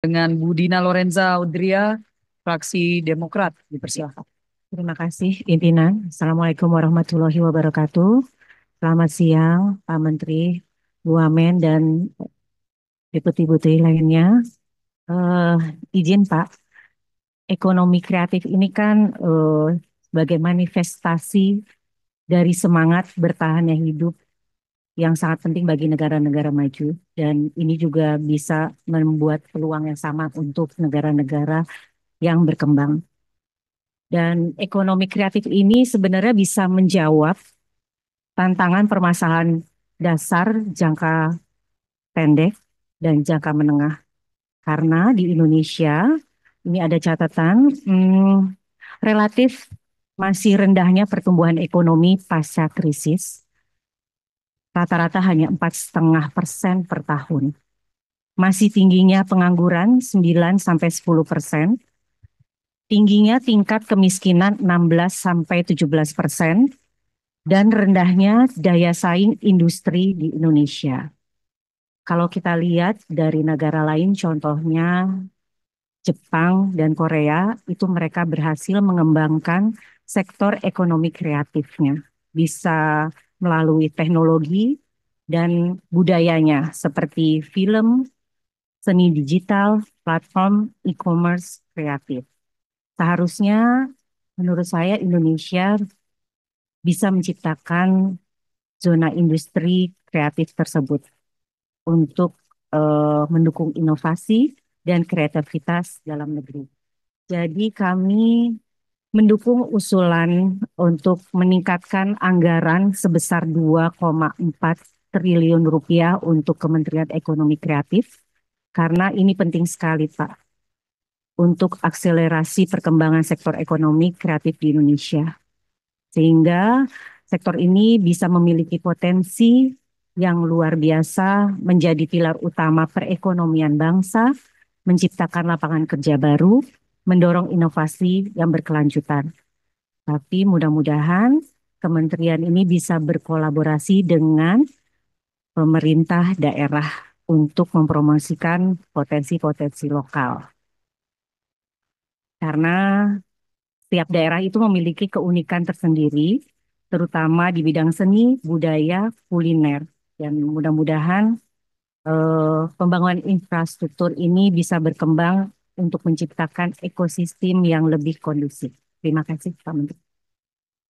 dengan Bu Dina Lorenza Udria, fraksi Demokrat. Dipersilakan. Terima kasih, pimpinan. Assalamualaikum warahmatullahi wabarakatuh. Selamat siang, Pak Menteri, Bu Amen, dan deputi-deputi lainnya. Uh, izin Pak, ekonomi kreatif ini kan uh, sebagai manifestasi dari semangat bertahannya hidup yang sangat penting bagi negara-negara maju dan ini juga bisa membuat peluang yang sama untuk negara-negara yang berkembang. Dan ekonomi kreatif ini sebenarnya bisa menjawab tantangan permasalahan dasar jangka pendek dan jangka menengah. Karena di Indonesia ini ada catatan hmm, relatif masih rendahnya pertumbuhan ekonomi pasca krisis rata-rata hanya empat 4,5 persen per tahun. Masih tingginya pengangguran 9 sampai sepuluh persen, tingginya tingkat kemiskinan 16 sampai tujuh belas persen, dan rendahnya daya saing industri di Indonesia. Kalau kita lihat dari negara lain, contohnya Jepang dan Korea, itu mereka berhasil mengembangkan sektor ekonomi kreatifnya. Bisa melalui teknologi dan budayanya seperti film, seni digital, platform e-commerce kreatif. Seharusnya menurut saya Indonesia bisa menciptakan zona industri kreatif tersebut untuk uh, mendukung inovasi dan kreativitas dalam negeri. Jadi kami mendukung usulan untuk meningkatkan anggaran sebesar 2,4 triliun rupiah untuk Kementerian Ekonomi Kreatif karena ini penting sekali Pak untuk akselerasi perkembangan sektor ekonomi kreatif di Indonesia. Sehingga sektor ini bisa memiliki potensi yang luar biasa menjadi pilar utama perekonomian bangsa, menciptakan lapangan kerja baru, mendorong inovasi yang berkelanjutan. Tapi mudah-mudahan kementerian ini bisa berkolaborasi dengan pemerintah daerah untuk mempromosikan potensi-potensi lokal. Karena setiap daerah itu memiliki keunikan tersendiri, terutama di bidang seni, budaya, kuliner. Dan mudah-mudahan eh, pembangunan infrastruktur ini bisa berkembang untuk menciptakan ekosistem yang lebih kondusif. Terima kasih Pak Menteri.